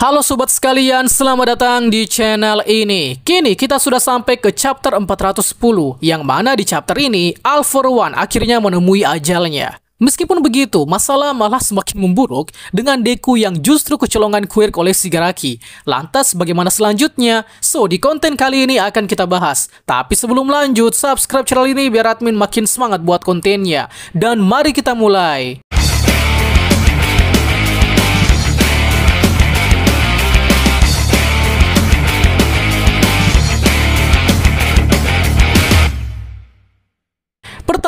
Halo sobat sekalian, selamat datang di channel ini. Kini kita sudah sampai ke chapter 410, yang mana di chapter ini All for One akhirnya menemui ajalnya. Meskipun begitu, masalah malah semakin memburuk dengan Deku yang justru kecolongan quirk oleh Sigaraki. Lantas bagaimana selanjutnya? So, di konten kali ini akan kita bahas. Tapi sebelum lanjut, subscribe channel ini biar admin makin semangat buat kontennya. Dan mari kita mulai.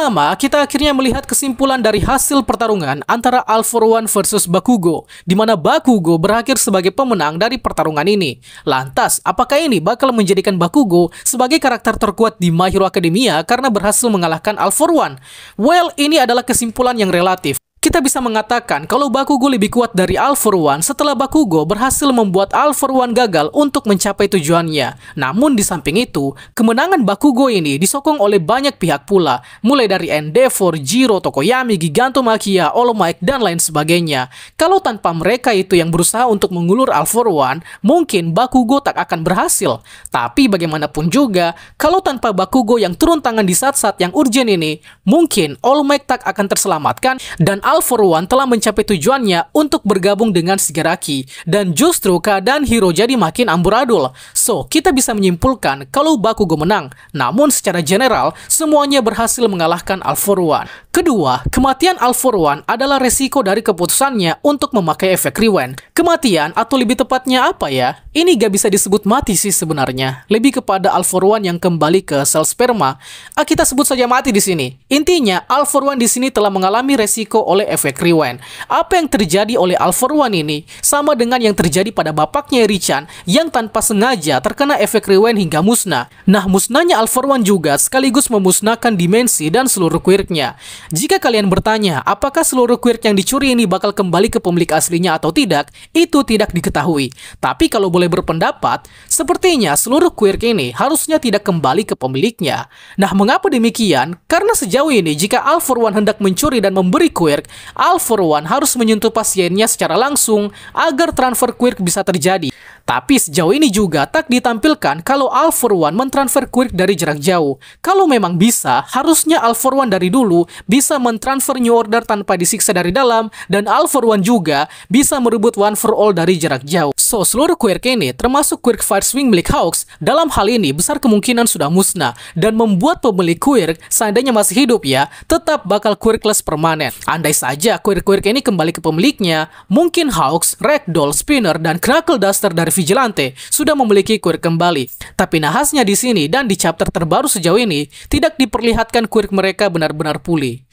pertama, kita akhirnya melihat kesimpulan dari hasil pertarungan antara All For One versus Bakugo, di mana Bakugo berakhir sebagai pemenang dari pertarungan ini. Lantas, apakah ini bakal menjadikan Bakugo sebagai karakter terkuat di My Hero Academia karena berhasil mengalahkan All For One? Well, ini adalah kesimpulan yang relatif kita bisa mengatakan kalau Bakugo lebih kuat dari One setelah Bakugo berhasil membuat One gagal untuk mencapai tujuannya. Namun di samping itu, kemenangan Bakugo ini disokong oleh banyak pihak pula, mulai dari Endeavor, Jiro, Tokoyami, Giganto Makia, All dan lain sebagainya. Kalau tanpa mereka itu yang berusaha untuk mengulur One, mungkin Bakugo tak akan berhasil. Tapi bagaimanapun juga, kalau tanpa Bakugo yang turun tangan di saat-saat yang urgent ini, mungkin All tak akan terselamatkan dan All For One telah mencapai tujuannya untuk bergabung dengan Shigaraki, dan justru keadaan Hiro jadi makin amburadul. So, kita bisa menyimpulkan kalau Bakugo menang, namun secara general, semuanya berhasil mengalahkan All For One. Kedua, kematian All For One adalah resiko dari keputusannya untuk memakai efek rewind. Kematian atau lebih tepatnya apa ya? Ini gak bisa disebut mati sih sebenarnya, lebih kepada All For One yang kembali ke sel sperma. Ah, kita sebut saja mati di sini. Intinya, All For One di sini telah mengalami resiko oleh oleh efek rewind. Apa yang terjadi oleh Alfer One ini sama dengan yang terjadi pada bapaknya Richan yang tanpa sengaja terkena efek rewind hingga musnah. Nah, musnahnya Alfer One juga sekaligus memusnahkan dimensi dan seluruh quirknya. Jika kalian bertanya, apakah seluruh quirk yang dicuri ini bakal kembali ke pemilik aslinya atau tidak, itu tidak diketahui. Tapi kalau boleh berpendapat, sepertinya seluruh quirk ini harusnya tidak kembali ke pemiliknya. Nah, mengapa demikian? Karena sejauh ini jika Alfer One hendak mencuri dan memberi quirk, Al for One harus menyentuh pasiennya secara langsung agar transfer quirk bisa terjadi. Tapi sejauh ini juga tak ditampilkan kalau for One mentransfer Quirk dari jarak jauh. Kalau memang bisa, harusnya for One dari dulu bisa mentransfer New Order tanpa disiksa dari dalam dan for One juga bisa merebut One for All dari jarak jauh. So, seluruh Quirk ini termasuk Quirk Fire Swing milik Hawks dalam hal ini besar kemungkinan sudah musnah dan membuat pemilik Quirk seandainya masih hidup ya, tetap bakal Quirkless permanen. Andai saja Quirk-Quirk ini kembali ke pemiliknya, mungkin Hawks, Ragdoll, Spinner, dan Knuckle Duster dari Vigilante sudah memiliki quirk kembali. Tapi nahasnya di sini dan di chapter terbaru sejauh ini tidak diperlihatkan quirk mereka benar-benar pulih.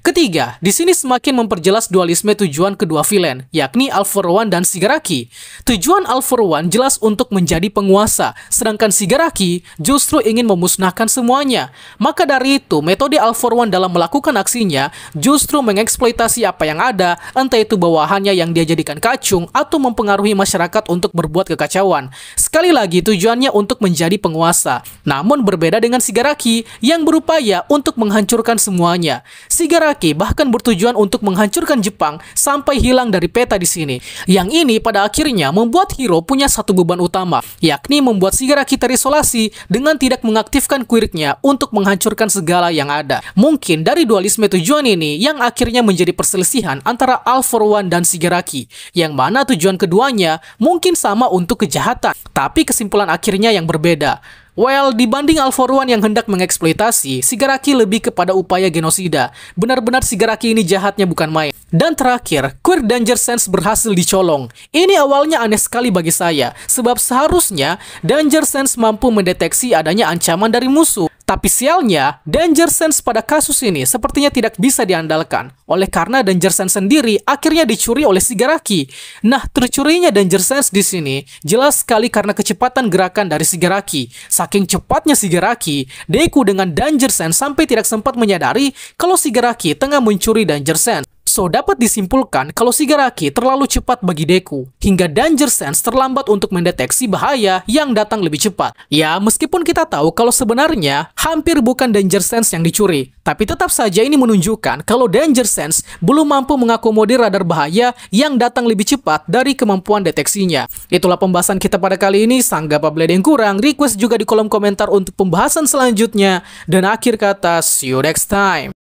Ketiga, di sini semakin memperjelas dualisme tujuan kedua villain, yakni One dan Sigaraki. Tujuan One jelas untuk menjadi penguasa, sedangkan Sigaraki justru ingin memusnahkan semuanya. Maka dari itu, metode One dalam melakukan aksinya justru mengeksploitasi apa yang ada, entah itu bawahannya yang dia jadikan kacung atau mempengaruhi masyarakat untuk berbuat kekacauan. Sekali lagi tujuannya untuk menjadi penguasa. Namun berbeda dengan Sigaraki yang berupaya untuk menghancurkan semuanya. Sigaraki bahkan bertujuan untuk menghancurkan Jepang sampai hilang dari peta di sini. Yang ini pada akhirnya membuat Hiro punya satu beban utama, yakni membuat Sigaraki terisolasi dengan tidak mengaktifkan kuiriknya untuk menghancurkan segala yang ada. Mungkin dari dualisme tujuan ini yang akhirnya menjadi perselisihan antara All One dan Sigaraki, yang mana tujuan keduanya mungkin sama untuk kejahatan. Tapi kesimpulan akhirnya yang berbeda. Well, dibanding Alforuan yang hendak mengeksploitasi, Sigaraki lebih kepada upaya genosida. Benar-benar Sigaraki ini jahatnya bukan main. Dan terakhir, Queer Danger Sense berhasil dicolong. Ini awalnya aneh sekali bagi saya, sebab seharusnya Danger Sense mampu mendeteksi adanya ancaman dari musuh. Tapi sialnya, danger sense pada kasus ini sepertinya tidak bisa diandalkan. Oleh karena danger sense sendiri akhirnya dicuri oleh Sigaraki. Nah, tercurinya danger sense di sini jelas sekali karena kecepatan gerakan dari Sigaraki. Saking cepatnya Sigaraki, Deku dengan danger sense sampai tidak sempat menyadari kalau Sigaraki tengah mencuri danger sense. So, dapat disimpulkan kalau sigaraki terlalu cepat bagi Deku, hingga Danger Sense terlambat untuk mendeteksi bahaya yang datang lebih cepat. Ya, meskipun kita tahu kalau sebenarnya hampir bukan Danger Sense yang dicuri, tapi tetap saja ini menunjukkan kalau Danger Sense belum mampu mengakomodir radar bahaya yang datang lebih cepat dari kemampuan deteksinya. Itulah pembahasan kita pada kali ini. sangga apabila ada yang kurang, request juga di kolom komentar untuk pembahasan selanjutnya. Dan akhir kata, see you next time.